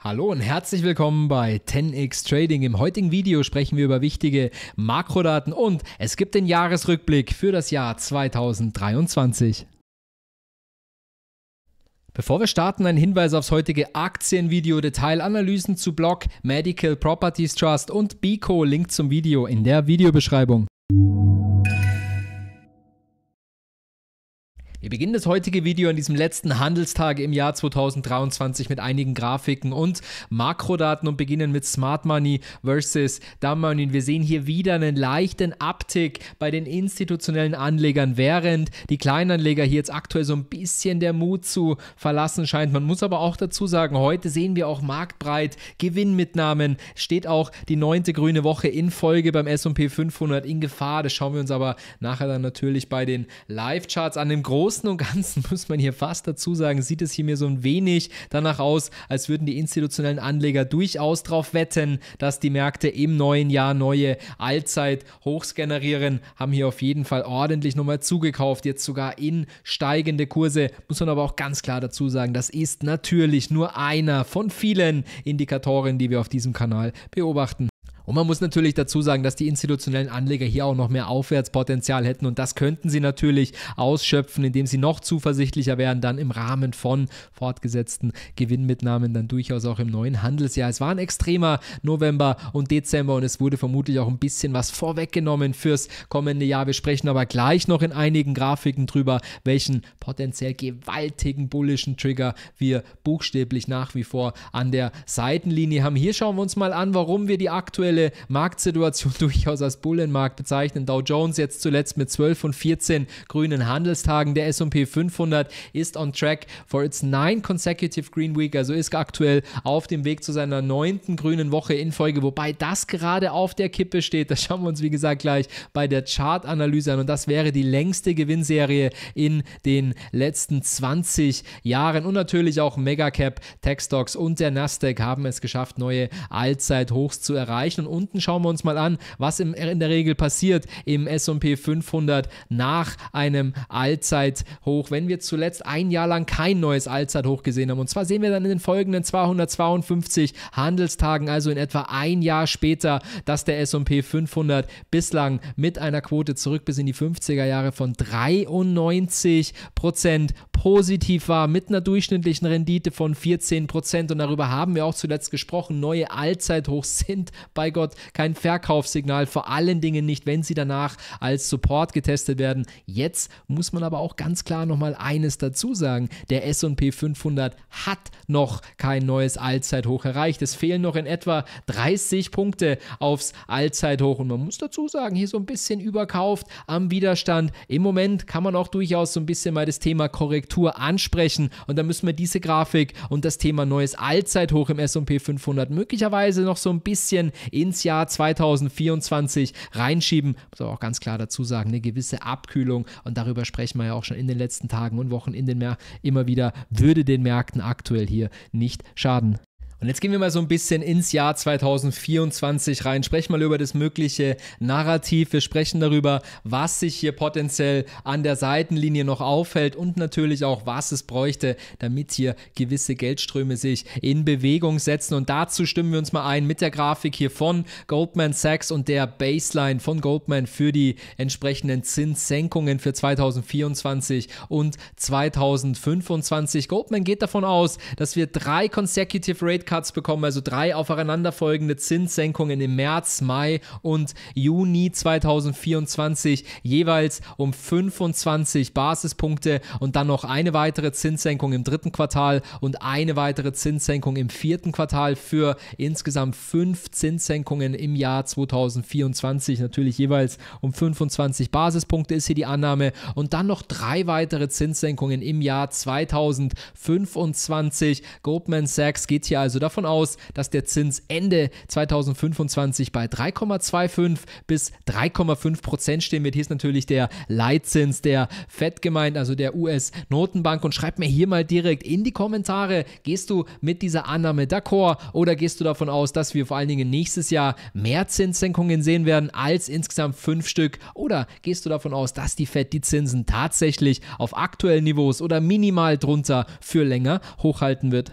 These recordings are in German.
Hallo und herzlich willkommen bei 10x Trading. Im heutigen Video sprechen wir über wichtige Makrodaten und es gibt den Jahresrückblick für das Jahr 2023. Bevor wir starten, ein Hinweis aufs heutige Aktienvideo, Detailanalysen zu Block, Medical Properties Trust und Bico, Link zum Video in der Videobeschreibung. Wir beginnen das heutige Video an diesem letzten Handelstag im Jahr 2023 mit einigen Grafiken und Makrodaten und beginnen mit Smart Money versus Dumb Money. Wir sehen hier wieder einen leichten Abtick bei den institutionellen Anlegern, während die Kleinanleger hier jetzt aktuell so ein bisschen der Mut zu verlassen scheint. Man muss aber auch dazu sagen, heute sehen wir auch marktbreit Gewinnmitnahmen, steht auch die neunte grüne Woche in Folge beim S&P 500 in Gefahr. Das schauen wir uns aber nachher dann natürlich bei den Live-Charts an dem großen Großen und Ganzen muss man hier fast dazu sagen, sieht es hier mir so ein wenig danach aus, als würden die institutionellen Anleger durchaus darauf wetten, dass die Märkte im neuen Jahr neue Allzeithochs generieren, haben hier auf jeden Fall ordentlich nochmal zugekauft, jetzt sogar in steigende Kurse. Muss man aber auch ganz klar dazu sagen, das ist natürlich nur einer von vielen Indikatoren, die wir auf diesem Kanal beobachten. Und man muss natürlich dazu sagen, dass die institutionellen Anleger hier auch noch mehr Aufwärtspotenzial hätten und das könnten sie natürlich ausschöpfen, indem sie noch zuversichtlicher wären, dann im Rahmen von fortgesetzten Gewinnmitnahmen, dann durchaus auch im neuen Handelsjahr. Es war ein extremer November und Dezember und es wurde vermutlich auch ein bisschen was vorweggenommen fürs kommende Jahr. Wir sprechen aber gleich noch in einigen Grafiken drüber, welchen potenziell gewaltigen bullischen Trigger wir buchstäblich nach wie vor an der Seitenlinie haben. Hier schauen wir uns mal an, warum wir die aktuelle aktuelle Marktsituation durchaus als Bullenmarkt bezeichnen. Dow Jones jetzt zuletzt mit 12 von 14 grünen Handelstagen. Der S&P 500 ist on track for its 9 consecutive green week, also ist aktuell auf dem Weg zu seiner neunten grünen Woche in Folge, wobei das gerade auf der Kippe steht. Das schauen wir uns, wie gesagt, gleich bei der Chartanalyse an und das wäre die längste Gewinnserie in den letzten 20 Jahren und natürlich auch Megacap, Tech Stocks und der Nasdaq haben es geschafft, neue Allzeithochs zu erreichen und unten schauen wir uns mal an, was im, in der Regel passiert im S&P 500 nach einem Allzeithoch, wenn wir zuletzt ein Jahr lang kein neues Allzeithoch gesehen haben. Und zwar sehen wir dann in den folgenden 252 Handelstagen, also in etwa ein Jahr später, dass der S&P 500 bislang mit einer Quote zurück bis in die 50er Jahre von 93 positiv war, mit einer durchschnittlichen Rendite von 14 Und darüber haben wir auch zuletzt gesprochen. Neue Allzeithochs sind bei Gott, kein Verkaufssignal, vor allen Dingen nicht, wenn sie danach als Support getestet werden. Jetzt muss man aber auch ganz klar nochmal eines dazu sagen. Der S&P 500 hat noch kein neues Allzeithoch erreicht. Es fehlen noch in etwa 30 Punkte aufs Allzeithoch und man muss dazu sagen, hier so ein bisschen überkauft am Widerstand. Im Moment kann man auch durchaus so ein bisschen mal das Thema Korrektur ansprechen und da müssen wir diese Grafik und das Thema neues Allzeithoch im S&P 500 möglicherweise noch so ein bisschen in ins Jahr 2024 reinschieben. Muss aber auch ganz klar dazu sagen, eine gewisse Abkühlung und darüber sprechen wir ja auch schon in den letzten Tagen und Wochen in den Mer immer wieder, würde den Märkten aktuell hier nicht schaden. Und jetzt gehen wir mal so ein bisschen ins Jahr 2024 rein. Sprechen mal über das mögliche Narrativ. Wir sprechen darüber, was sich hier potenziell an der Seitenlinie noch auffällt und natürlich auch, was es bräuchte, damit hier gewisse Geldströme sich in Bewegung setzen. Und dazu stimmen wir uns mal ein mit der Grafik hier von Goldman Sachs und der Baseline von Goldman für die entsprechenden Zinssenkungen für 2024 und 2025. Goldman geht davon aus, dass wir drei consecutive Rate Rate-Cuts bekommen, also drei aufeinanderfolgende Zinssenkungen im März, Mai und Juni 2024 jeweils um 25 Basispunkte und dann noch eine weitere Zinssenkung im dritten Quartal und eine weitere Zinssenkung im vierten Quartal für insgesamt fünf Zinssenkungen im Jahr 2024. Natürlich jeweils um 25 Basispunkte ist hier die Annahme und dann noch drei weitere Zinssenkungen im Jahr 2025. Goldman Sachs geht hier also also davon aus, dass der Zins Ende 2025 bei 3,25 bis 3,5 Prozent stehen wird. Hier ist natürlich der Leitzins der FED gemeint, also der US-Notenbank. Und schreib mir hier mal direkt in die Kommentare, gehst du mit dieser Annahme d'accord oder gehst du davon aus, dass wir vor allen Dingen nächstes Jahr mehr Zinssenkungen sehen werden als insgesamt fünf Stück? Oder gehst du davon aus, dass die FED die Zinsen tatsächlich auf aktuellen Niveaus oder minimal drunter für länger hochhalten wird?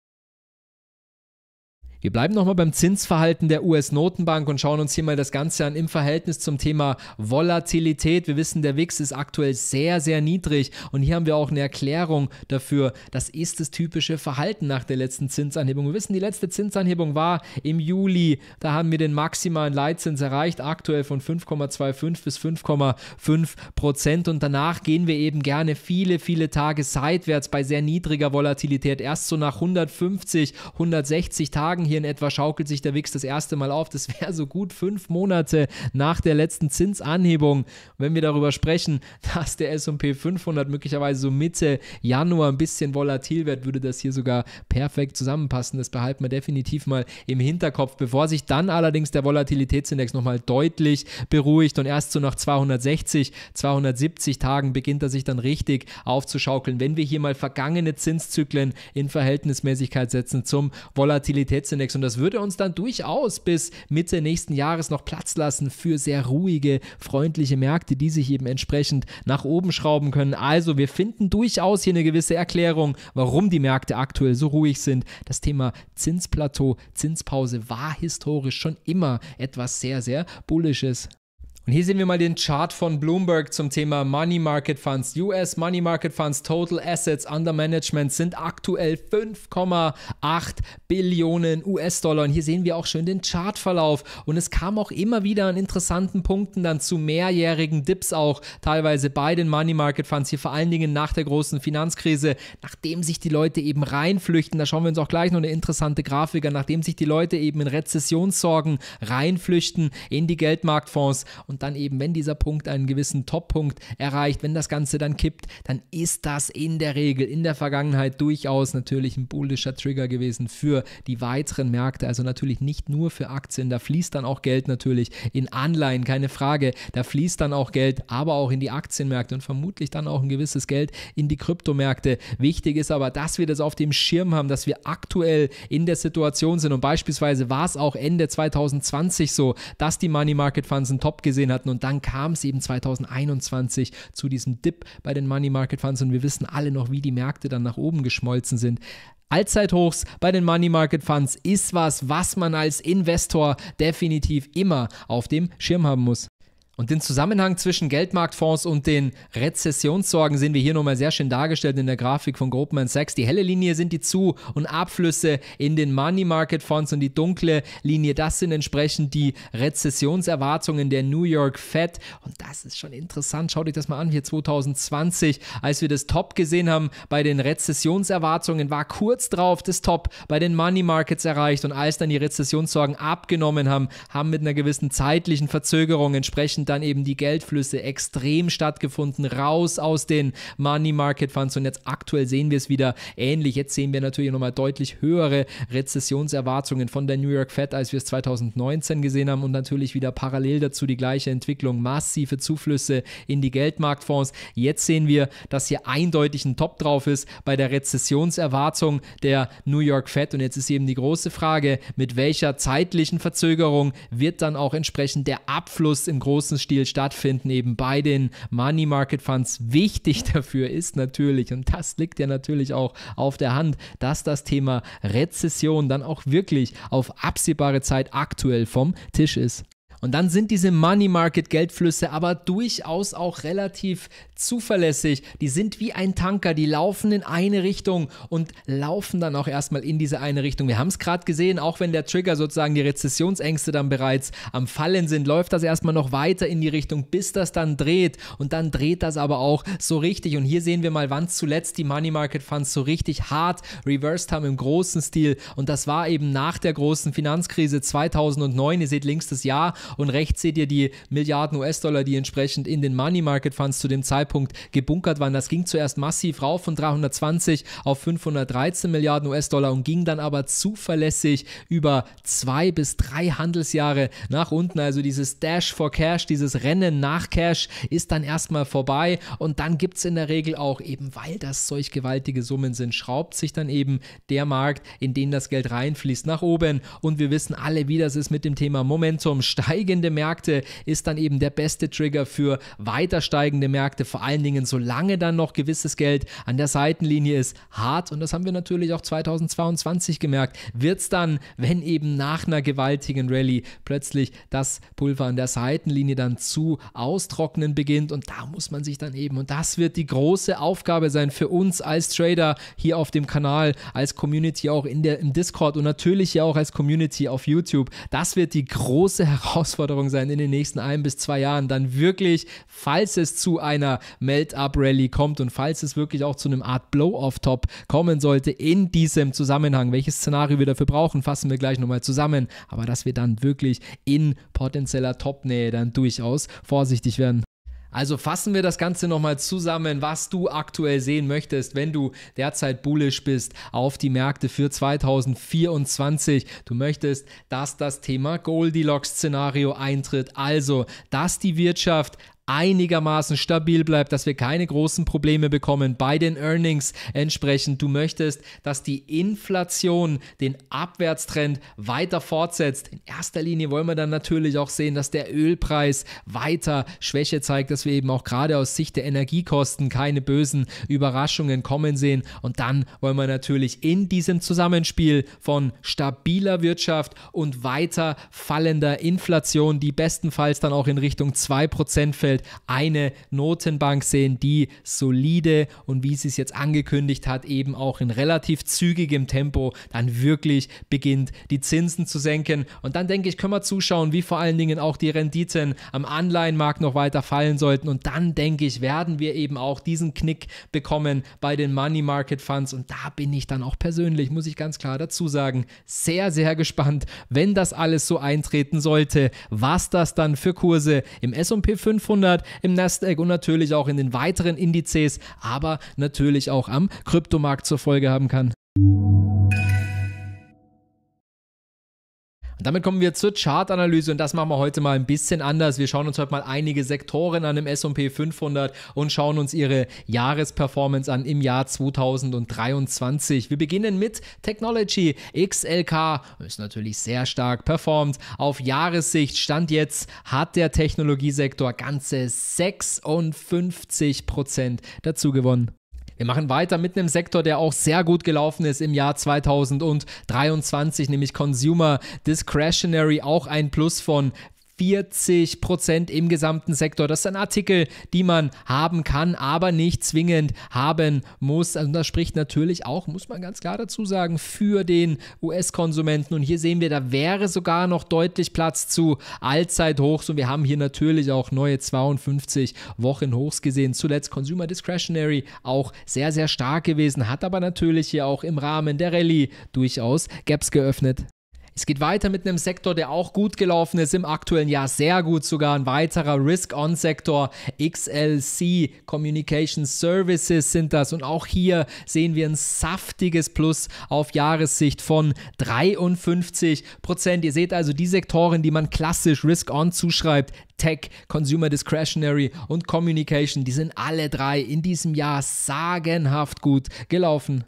Wir bleiben nochmal beim Zinsverhalten der US-Notenbank und schauen uns hier mal das Ganze an im Verhältnis zum Thema Volatilität. Wir wissen, der WIX ist aktuell sehr, sehr niedrig und hier haben wir auch eine Erklärung dafür. Das ist das typische Verhalten nach der letzten Zinsanhebung. Wir wissen, die letzte Zinsanhebung war im Juli. Da haben wir den maximalen Leitzins erreicht, aktuell von 5,25 bis 5,5 Prozent und danach gehen wir eben gerne viele, viele Tage seitwärts bei sehr niedriger Volatilität. Erst so nach 150, 160 Tagen hier hier in etwa schaukelt sich der WIX das erste Mal auf. Das wäre so gut fünf Monate nach der letzten Zinsanhebung. Wenn wir darüber sprechen, dass der SP 500 möglicherweise so Mitte Januar ein bisschen volatil wird, würde das hier sogar perfekt zusammenpassen. Das behalten wir definitiv mal im Hinterkopf, bevor sich dann allerdings der Volatilitätsindex nochmal deutlich beruhigt und erst so nach 260, 270 Tagen beginnt er sich dann richtig aufzuschaukeln. Wenn wir hier mal vergangene Zinszyklen in Verhältnismäßigkeit setzen zum Volatilitätsindex, nichts. Und das würde uns dann durchaus bis Mitte nächsten Jahres noch Platz lassen für sehr ruhige, freundliche Märkte, die sich eben entsprechend nach oben schrauben können. Also wir finden durchaus hier eine gewisse Erklärung, warum die Märkte aktuell so ruhig sind. Das Thema Zinsplateau, Zinspause war historisch schon immer etwas sehr, sehr Bullisches. Und hier sehen wir mal den Chart von Bloomberg zum Thema Money Market Funds. US Money Market Funds Total Assets Under Management sind aktuell 5,8 Billionen US-Dollar. Und hier sehen wir auch schön den Chartverlauf. Und es kam auch immer wieder an interessanten Punkten dann zu mehrjährigen Dips auch, teilweise bei den Money Market Funds, hier vor allen Dingen nach der großen Finanzkrise, nachdem sich die Leute eben reinflüchten. Da schauen wir uns auch gleich noch eine interessante Grafik an, nachdem sich die Leute eben in Rezessionssorgen reinflüchten in die Geldmarktfonds und dann eben, wenn dieser Punkt einen gewissen Top-Punkt erreicht, wenn das Ganze dann kippt, dann ist das in der Regel in der Vergangenheit durchaus natürlich ein bullischer Trigger gewesen für die weiteren Märkte. Also natürlich nicht nur für Aktien, da fließt dann auch Geld natürlich in Anleihen, keine Frage. Da fließt dann auch Geld, aber auch in die Aktienmärkte und vermutlich dann auch ein gewisses Geld in die Kryptomärkte. Wichtig ist aber, dass wir das auf dem Schirm haben, dass wir aktuell in der Situation sind und beispielsweise war es auch Ende 2020 so, dass die Money Market Funds einen Top gesehen gesehen hatten. Und dann kam es eben 2021 zu diesem Dip bei den Money Market Funds und wir wissen alle noch, wie die Märkte dann nach oben geschmolzen sind. Allzeithochs bei den Money Market Funds ist was, was man als Investor definitiv immer auf dem Schirm haben muss. Und den Zusammenhang zwischen Geldmarktfonds und den Rezessionssorgen sehen wir hier nochmal sehr schön dargestellt in der Grafik von Goldman Sachs. Die helle Linie sind die Zu- und Abflüsse in den Money Market Fonds und die dunkle Linie, das sind entsprechend die Rezessionserwartungen der New York Fed. Und das ist schon interessant. Schaut euch das mal an hier 2020, als wir das Top gesehen haben bei den Rezessionserwartungen, war kurz drauf das Top bei den Money Markets erreicht. Und als dann die Rezessionssorgen abgenommen haben, haben mit einer gewissen zeitlichen Verzögerung entsprechend dann eben die Geldflüsse extrem stattgefunden, raus aus den Money Market Funds und jetzt aktuell sehen wir es wieder ähnlich. Jetzt sehen wir natürlich nochmal deutlich höhere Rezessionserwartungen von der New York Fed, als wir es 2019 gesehen haben und natürlich wieder parallel dazu die gleiche Entwicklung, massive Zuflüsse in die Geldmarktfonds. Jetzt sehen wir, dass hier eindeutig ein Top drauf ist bei der Rezessionserwartung der New York Fed und jetzt ist eben die große Frage, mit welcher zeitlichen Verzögerung wird dann auch entsprechend der Abfluss im großen Spitzenstil stattfinden, eben bei den Money Market Funds. Wichtig dafür ist natürlich, und das liegt ja natürlich auch auf der Hand, dass das Thema Rezession dann auch wirklich auf absehbare Zeit aktuell vom Tisch ist. Und dann sind diese Money Market Geldflüsse aber durchaus auch relativ zuverlässig. Die sind wie ein Tanker, die laufen in eine Richtung und laufen dann auch erstmal in diese eine Richtung. Wir haben es gerade gesehen, auch wenn der Trigger sozusagen die Rezessionsängste dann bereits am Fallen sind, läuft das erstmal noch weiter in die Richtung, bis das dann dreht. Und dann dreht das aber auch so richtig. Und hier sehen wir mal, wann zuletzt die Money Market Funds so richtig hart reversed haben im großen Stil. Und das war eben nach der großen Finanzkrise 2009. Ihr seht links das Jahr und rechts seht ihr die Milliarden US-Dollar, die entsprechend in den Money Market Funds zu dem Zeitpunkt gebunkert waren. Das ging zuerst massiv rauf von 320 auf 513 Milliarden US-Dollar und ging dann aber zuverlässig über zwei bis drei Handelsjahre nach unten. Also dieses Dash for Cash, dieses Rennen nach Cash ist dann erstmal vorbei und dann gibt es in der Regel auch eben, weil das solch gewaltige Summen sind, schraubt sich dann eben der Markt, in den das Geld reinfließt, nach oben. Und wir wissen alle, wie das ist mit dem Thema Momentum. Steigt steigende Märkte ist dann eben der beste Trigger für weiter steigende Märkte, vor allen Dingen solange dann noch gewisses Geld an der Seitenlinie ist, hart. Und das haben wir natürlich auch 2022 gemerkt. Wird es dann, wenn eben nach einer gewaltigen Rallye plötzlich das Pulver an der Seitenlinie dann zu austrocknen beginnt und da muss man sich dann eben, und das wird die große Aufgabe sein für uns als Trader hier auf dem Kanal, als Community auch in der, im Discord und natürlich ja auch als Community auf YouTube, das wird die große Herausforderung Herausforderung sein, in den nächsten ein bis zwei Jahren dann wirklich, falls es zu einer Melt-Up-Rally kommt und falls es wirklich auch zu einem Art Blow-Off-Top kommen sollte, in diesem Zusammenhang, welches Szenario wir dafür brauchen, fassen wir gleich nochmal zusammen, aber dass wir dann wirklich in potenzieller Top-Nähe dann durchaus vorsichtig werden. Also fassen wir das Ganze nochmal zusammen, was du aktuell sehen möchtest, wenn du derzeit bullish bist auf die Märkte für 2024. Du möchtest, dass das Thema Goldilocks-Szenario eintritt, also dass die Wirtschaft einigermaßen stabil bleibt, dass wir keine großen Probleme bekommen bei den Earnings entsprechend. Du möchtest, dass die Inflation den Abwärtstrend weiter fortsetzt. In erster Linie wollen wir dann natürlich auch sehen, dass der Ölpreis weiter Schwäche zeigt, dass wir eben auch gerade aus Sicht der Energiekosten keine bösen Überraschungen kommen sehen. Und dann wollen wir natürlich in diesem Zusammenspiel von stabiler Wirtschaft und weiter fallender Inflation, die bestenfalls dann auch in Richtung 2% fällt, Bielefeld eine Notenbank sehen, die solide und wie sie es jetzt angekündigt hat, eben auch in relativ zügigem Tempo dann wirklich beginnt, die Zinsen zu senken. Und dann denke ich, können wir zuschauen, wie vor allen Dingen auch die Renditen am Anleihenmarkt noch weiter fallen sollten. Und dann denke ich, werden wir eben auch diesen Knick bekommen bei den Money Market Funds. Und da bin ich dann auch persönlich, muss ich ganz klar dazu sagen, sehr, sehr gespannt, wenn das alles so eintreten sollte, was das dann für Kurse im SP 500 Monat im Nasdaq und natürlich auch in den weiteren Indizes, aber natürlich auch am Kryptomarkt zur Folge haben kann. Damit kommen wir zur Chartanalyse und das machen wir heute mal ein bisschen anders. Wir schauen uns heute mal einige Sektoren an im S&P 500 und schauen uns ihre Jahresperformance an im Jahr 2023. Wir beginnen mit Technology. XLK ist natürlich sehr stark performt. Auf Jahressicht stand jetzt hat der Technologiesektor ganze 56 Prozent dazu gewonnen. Wir machen weiter mit einem Sektor, der auch sehr gut gelaufen ist im Jahr 2023, nämlich Consumer Discretionary, auch ein Plus von 40 Prozent im gesamten Sektor. Das sind Artikel, die man haben kann, aber nicht zwingend haben muss. Also das spricht natürlich auch, muss man ganz klar dazu sagen, für den US-Konsumenten. Und hier sehen wir, da wäre sogar noch deutlich Platz zu Allzeithochs. Und wir haben hier natürlich auch neue 52 Wochen Hochs gesehen. Zuletzt Consumer Discretionary auch sehr, sehr stark gewesen, hat aber natürlich hier auch im Rahmen der Rallye durchaus Gaps geöffnet. Es geht weiter mit einem Sektor, der auch gut gelaufen ist, im aktuellen Jahr sehr gut sogar. Ein weiterer Risk-On-Sektor, XLC, Communication Services sind das. Und auch hier sehen wir ein saftiges Plus auf Jahressicht von 53 Ihr seht also die Sektoren, die man klassisch Risk-On zuschreibt, Tech, Consumer Discretionary und Communication, die sind alle drei in diesem Jahr sagenhaft gut gelaufen.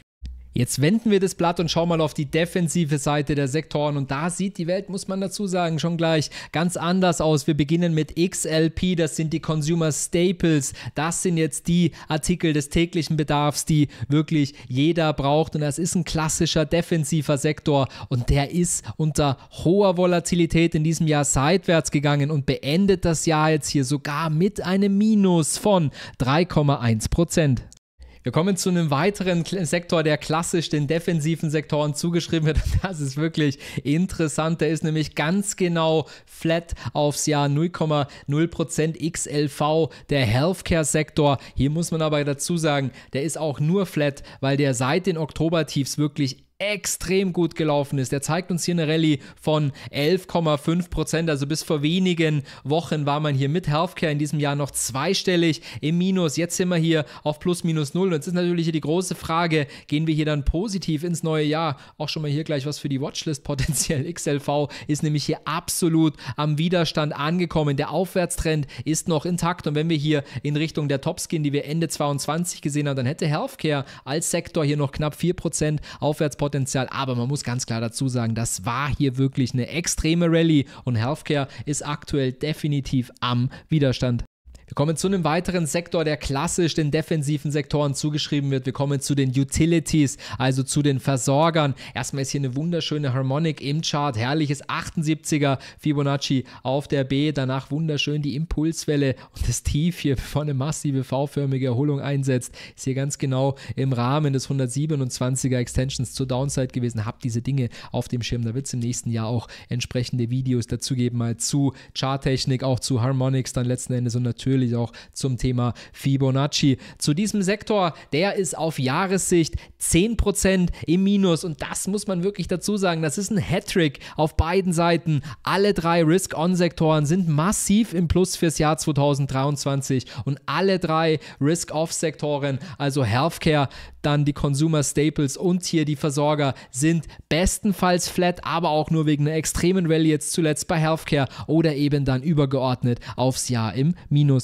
Jetzt wenden wir das Blatt und schauen mal auf die defensive Seite der Sektoren. Und da sieht die Welt, muss man dazu sagen, schon gleich ganz anders aus. Wir beginnen mit XLP, das sind die Consumer Staples. Das sind jetzt die Artikel des täglichen Bedarfs, die wirklich jeder braucht. Und das ist ein klassischer defensiver Sektor. Und der ist unter hoher Volatilität in diesem Jahr seitwärts gegangen und beendet das Jahr jetzt hier sogar mit einem Minus von 3,1 Prozent. Wir kommen zu einem weiteren Sektor, der klassisch den defensiven Sektoren zugeschrieben wird. Das ist wirklich interessant. Der ist nämlich ganz genau flat aufs Jahr 0,0% XLV, der Healthcare-Sektor. Hier muss man aber dazu sagen, der ist auch nur flat, weil der seit den Oktobertiefs wirklich extrem gut gelaufen ist. Der zeigt uns hier eine Rallye von 11,5 also bis vor wenigen Wochen war man hier mit Healthcare in diesem Jahr noch zweistellig im Minus. Jetzt sind wir hier auf plus minus null. Und jetzt ist natürlich hier die große Frage, gehen wir hier dann positiv ins neue Jahr? Auch schon mal hier gleich was für die Watchlist potenziell. XLV ist nämlich hier absolut am Widerstand angekommen. Der Aufwärtstrend ist noch intakt. Und wenn wir hier in Richtung der Topskin, die wir Ende 22 gesehen haben, dann hätte Healthcare als Sektor hier noch knapp 4% Aufwärtspotenzial Potenzial, aber man muss ganz klar dazu sagen, das war hier wirklich eine extreme Rallye und Healthcare ist aktuell definitiv am Widerstand wir kommen zu einem weiteren Sektor, der klassisch den defensiven Sektoren zugeschrieben wird. Wir kommen zu den Utilities, also zu den Versorgern. Erstmal ist hier eine wunderschöne Harmonic im Chart, herrliches 78er Fibonacci auf der B, danach wunderschön die Impulswelle und das Tief hier, bevor eine massive V-förmige Erholung einsetzt, ist hier ganz genau im Rahmen des 127er Extensions zur Downside gewesen. Habt diese Dinge auf dem Schirm, da wird es im nächsten Jahr auch entsprechende Videos dazu geben, mal zu Charttechnik, auch zu Harmonics dann letzten Endes und natürlich natürlich auch zum Thema Fibonacci. Zu diesem Sektor, der ist auf Jahressicht 10% im Minus und das muss man wirklich dazu sagen, das ist ein Hattrick auf beiden Seiten. Alle drei Risk-On-Sektoren sind massiv im Plus fürs Jahr 2023 und alle drei Risk-Off-Sektoren, also Healthcare, dann die Consumer Staples und hier die Versorger sind bestenfalls flat, aber auch nur wegen einer extremen Rallye jetzt zuletzt bei Healthcare oder eben dann übergeordnet aufs Jahr im Minus.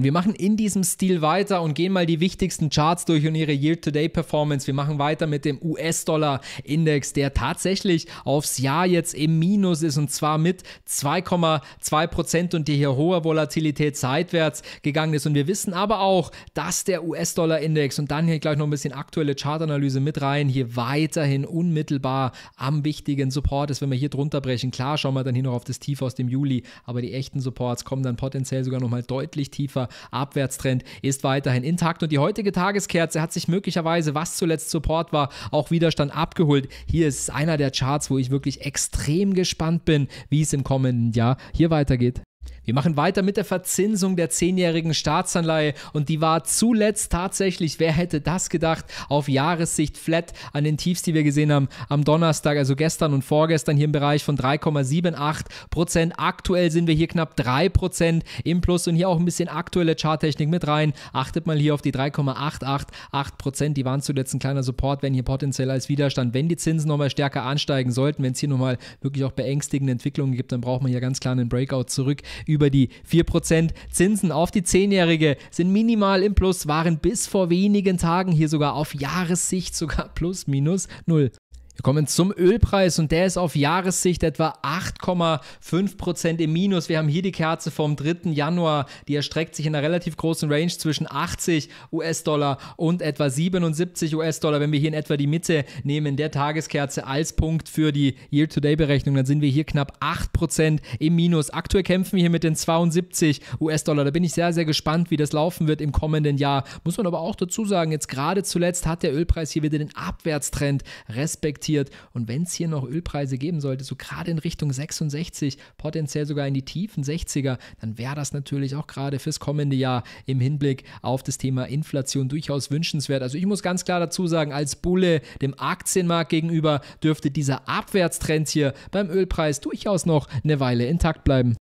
Und wir machen in diesem Stil weiter und gehen mal die wichtigsten Charts durch und ihre yield to date performance Wir machen weiter mit dem US-Dollar-Index, der tatsächlich aufs Jahr jetzt im Minus ist und zwar mit 2,2 Prozent und die hier hoher Volatilität seitwärts gegangen ist. Und wir wissen aber auch, dass der US-Dollar-Index und dann hier gleich noch ein bisschen aktuelle Chartanalyse mit rein, hier weiterhin unmittelbar am wichtigen Support ist. Wenn wir hier drunter brechen, klar schauen wir dann hier noch auf das Tief aus dem Juli, aber die echten Supports kommen dann potenziell sogar nochmal deutlich tiefer Abwärtstrend ist weiterhin intakt und die heutige Tageskerze hat sich möglicherweise, was zuletzt Support war, auch Widerstand abgeholt. Hier ist einer der Charts, wo ich wirklich extrem gespannt bin, wie es im kommenden Jahr hier weitergeht. Wir machen weiter mit der Verzinsung der zehnjährigen Staatsanleihe und die war zuletzt tatsächlich, wer hätte das gedacht, auf Jahressicht flat an den Tiefs, die wir gesehen haben am Donnerstag, also gestern und vorgestern hier im Bereich von 3,78 Prozent. Aktuell sind wir hier knapp 3 Prozent im Plus und hier auch ein bisschen aktuelle Charttechnik mit rein. Achtet mal hier auf die 3,888 Prozent, die waren zuletzt ein kleiner Support, wenn hier potenziell als Widerstand, wenn die Zinsen nochmal stärker ansteigen sollten, wenn es hier nochmal wirklich auch beängstigende Entwicklungen gibt, dann braucht man hier ganz klar einen Breakout zurück über über die 4%. Zinsen auf die 10-Jährige sind minimal im Plus, waren bis vor wenigen Tagen hier sogar auf Jahressicht sogar plus minus 0. Wir kommen zum Ölpreis und der ist auf Jahressicht etwa 8,5% Prozent im Minus. Wir haben hier die Kerze vom 3. Januar, die erstreckt sich in einer relativ großen Range zwischen 80 US-Dollar und etwa 77 US-Dollar. Wenn wir hier in etwa die Mitte nehmen, der Tageskerze als Punkt für die Year-to-Day-Berechnung, dann sind wir hier knapp 8% Prozent im Minus. Aktuell kämpfen wir hier mit den 72 US-Dollar. Da bin ich sehr, sehr gespannt, wie das laufen wird im kommenden Jahr. Muss man aber auch dazu sagen, jetzt gerade zuletzt hat der Ölpreis hier wieder den Abwärtstrend respektiert notiert. Und wenn es hier noch Ölpreise geben sollte, so gerade in Richtung 66, potenziell sogar in die tiefen 60er, dann wäre das natürlich auch gerade fürs kommende Jahr im Hinblick auf das Thema Inflation durchaus wünschenswert. Also ich muss ganz klar dazu sagen, als Bulle dem Aktienmarkt gegenüber dürfte dieser Abwärtstrend hier beim Ölpreis durchaus noch eine Weile intakt bleiben.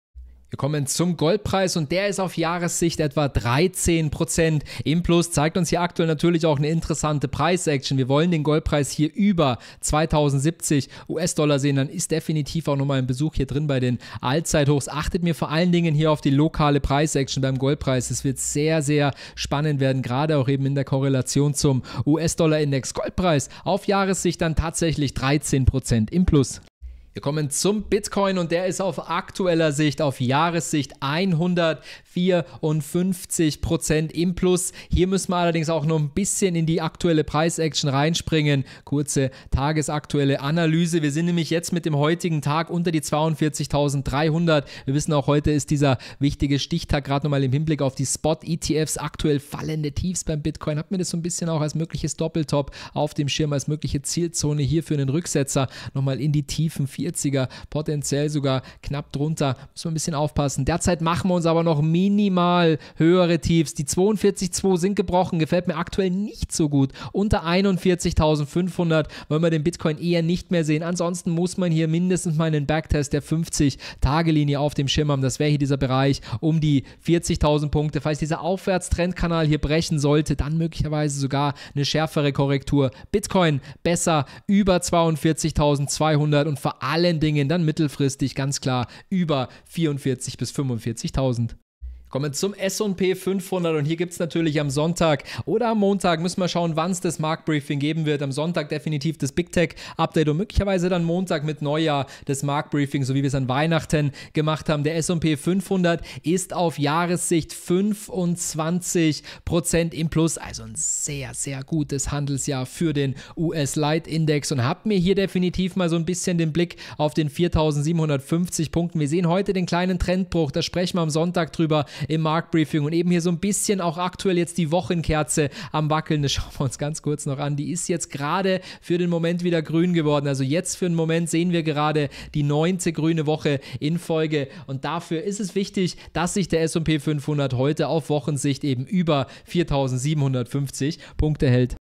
Wir kommen zum Goldpreis und der ist auf Jahressicht etwa 13% im Plus. Zeigt uns hier aktuell natürlich auch eine interessante Preisaction. Wir wollen den Goldpreis hier über 2070 US-Dollar sehen. Dann ist definitiv auch nochmal ein Besuch hier drin bei den Allzeithochs. Achtet mir vor allen Dingen hier auf die lokale Preisaction beim Goldpreis. Es wird sehr, sehr spannend werden, gerade auch eben in der Korrelation zum US-Dollar-Index. Goldpreis auf Jahressicht dann tatsächlich 13% im Plus. Wir kommen zum Bitcoin und der ist auf aktueller Sicht, auf Jahressicht 154 Prozent im Plus. Hier müssen wir allerdings auch noch ein bisschen in die aktuelle Preisaction reinspringen. Kurze tagesaktuelle Analyse. Wir sind nämlich jetzt mit dem heutigen Tag unter die 42.300. Wir wissen auch, heute ist dieser wichtige Stichtag gerade nochmal im Hinblick auf die Spot-ETFs. Aktuell fallende Tiefs beim Bitcoin. Hat mir das so ein bisschen auch als mögliches Doppeltop auf dem Schirm, als mögliche Zielzone hier für einen Rücksetzer nochmal in die tiefen 4. 1,40er, potenziell sogar knapp drunter. Müssen wir ein bisschen aufpassen. Derzeit machen wir uns aber noch minimal höhere Tiefs. Die 42,2 sind gebrochen, gefällt mir aktuell nicht so gut. Unter 41.500 wollen wir den Bitcoin eher nicht mehr sehen. Ansonsten muss man hier mindestens mal einen Backtest der 50-Tage-Linie auf dem Schirm haben. Das wäre hier dieser Bereich um die 40.000 Punkte. Falls dieser Aufwärtstrendkanal hier brechen sollte, dann möglicherweise sogar eine schärfere Korrektur. Bitcoin besser über 42.200 und vor allem allen Dingen dann mittelfristig ganz klar über 44.000 bis 45.000. Kommen zum S&P 500 und hier gibt es natürlich am Sonntag oder am Montag, müssen wir schauen, wann es das Marktbriefing geben wird. Am Sonntag definitiv das Big Tech Update und möglicherweise dann Montag mit Neujahr das Marktbriefing, so wie wir es an Weihnachten gemacht haben. Der S&P 500 ist auf Jahressicht 25% im Plus, also ein sehr, sehr gutes Handelsjahr für den US Light Index und habe mir hier definitiv mal so ein bisschen den Blick auf den 4750 Punkten. Wir sehen heute den kleinen Trendbruch, da sprechen wir am Sonntag drüber im Marktbriefing und eben hier so ein bisschen auch aktuell jetzt die Wochenkerze am Wackeln. Das schauen wir uns ganz kurz noch an. Die ist jetzt gerade für den Moment wieder grün geworden. Also jetzt für den Moment sehen wir gerade die neunte grüne Woche in Folge und dafür ist es wichtig, dass sich der S&P 500 heute auf Wochensicht eben über 4750 Punkte hält.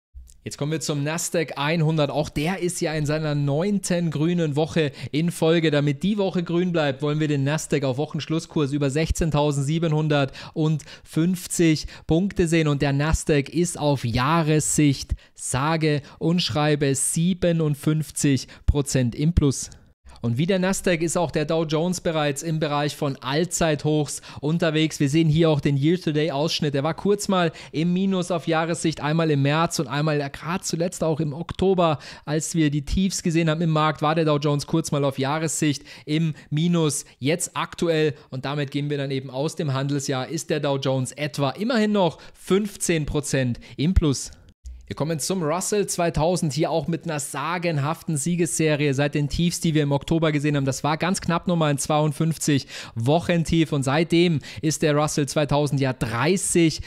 Jetzt kommen wir zum Nasdaq 100. Auch der ist ja in seiner neunten grünen Woche in Folge. Damit die Woche grün bleibt, wollen wir den Nasdaq auf Wochenschlusskurs über 16.750 Punkte sehen. Und der Nasdaq ist auf Jahressicht sage und schreibe 57 Prozent im Plus. Und wie der Nasdaq ist auch der Dow Jones bereits im Bereich von Allzeithochs unterwegs. Wir sehen hier auch den Year-to-Day-Ausschnitt. Der war kurz mal im Minus auf Jahressicht, einmal im März und einmal gerade zuletzt auch im Oktober, als wir die Tiefs gesehen haben im Markt, war der Dow Jones kurz mal auf Jahressicht im Minus. Jetzt aktuell und damit gehen wir dann eben aus dem Handelsjahr, ist der Dow Jones etwa immerhin noch 15% im Plus. Wir kommen zum Russell 2000 hier auch mit einer sagenhaften Siegesserie seit den Tiefs, die wir im Oktober gesehen haben. Das war ganz knapp nochmal ein 52 Wochentief und seitdem ist der Russell 2000 ja 30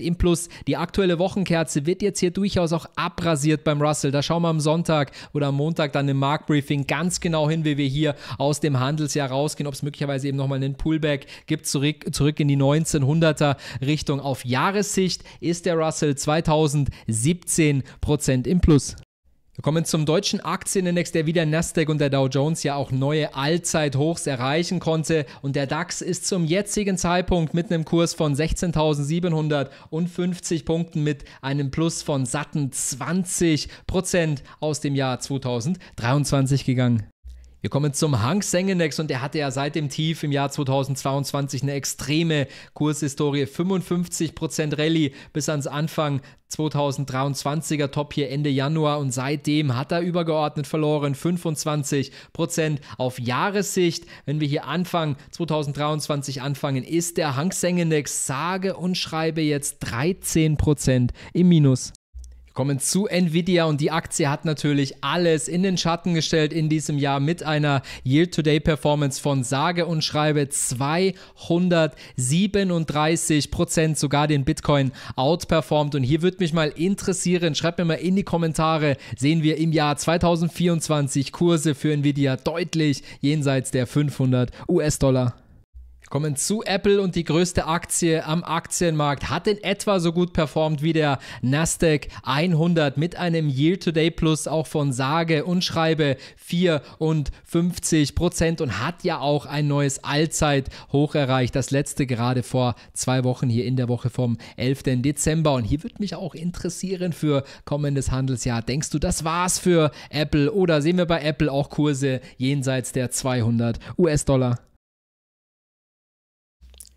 im Plus. Die aktuelle Wochenkerze wird jetzt hier durchaus auch abrasiert beim Russell. Da schauen wir am Sonntag oder am Montag dann im Marktbriefing ganz genau hin, wie wir hier aus dem Handelsjahr rausgehen, ob es möglicherweise eben nochmal einen Pullback gibt zurück, zurück in die 1900er Richtung. Auf Jahressicht ist der Russell 2000 17% im Plus. Wir kommen zum deutschen Aktienindex, der wie der Nasdaq und der Dow Jones ja auch neue Allzeithochs erreichen konnte. Und der DAX ist zum jetzigen Zeitpunkt mit einem Kurs von 16.750 Punkten mit einem Plus von satten 20 aus dem Jahr 2023 gegangen. Wir kommen zum Hang Seng Index und der hatte ja seit dem Tief im Jahr 2022 eine extreme Kurshistorie. 55% Rallye bis ans Anfang 2023er Top hier Ende Januar und seitdem hat er übergeordnet verloren 25% auf Jahressicht. Wenn wir hier Anfang 2023 anfangen, ist der Hang Seng Index sage und schreibe jetzt 13% im Minus kommen zu Nvidia und die Aktie hat natürlich alles in den Schatten gestellt in diesem Jahr mit einer yield to day performance von sage und schreibe 237 Prozent, sogar den Bitcoin outperformt. Und hier würde mich mal interessieren, schreibt mir mal in die Kommentare, sehen wir im Jahr 2024 Kurse für Nvidia deutlich jenseits der 500 US-Dollar. Kommen zu Apple und die größte Aktie am Aktienmarkt hat in etwa so gut performt wie der Nasdaq 100 mit einem year today plus auch von sage und schreibe 54 Prozent und hat ja auch ein neues Allzeithoch erreicht. Das letzte gerade vor zwei Wochen hier in der Woche vom 11. Dezember. Und hier würde mich auch interessieren für kommendes Handelsjahr. Denkst du, das war's für Apple oder sehen wir bei Apple auch Kurse jenseits der 200 US-Dollar?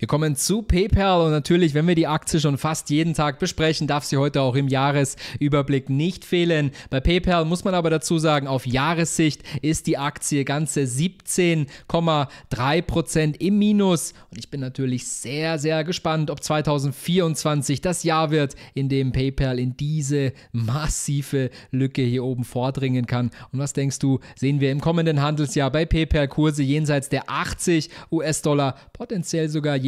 Wir kommen zu PayPal und natürlich, wenn wir die Aktie schon fast jeden Tag besprechen, darf sie heute auch im Jahresüberblick nicht fehlen. Bei PayPal muss man aber dazu sagen, auf Jahressicht ist die Aktie ganze 17,3% im Minus. Und ich bin natürlich sehr, sehr gespannt, ob 2024 das Jahr wird, in dem PayPal in diese massive Lücke hier oben vordringen kann. Und was denkst du, sehen wir im kommenden Handelsjahr bei PayPal Kurse jenseits der 80 US-Dollar, potenziell sogar jenseits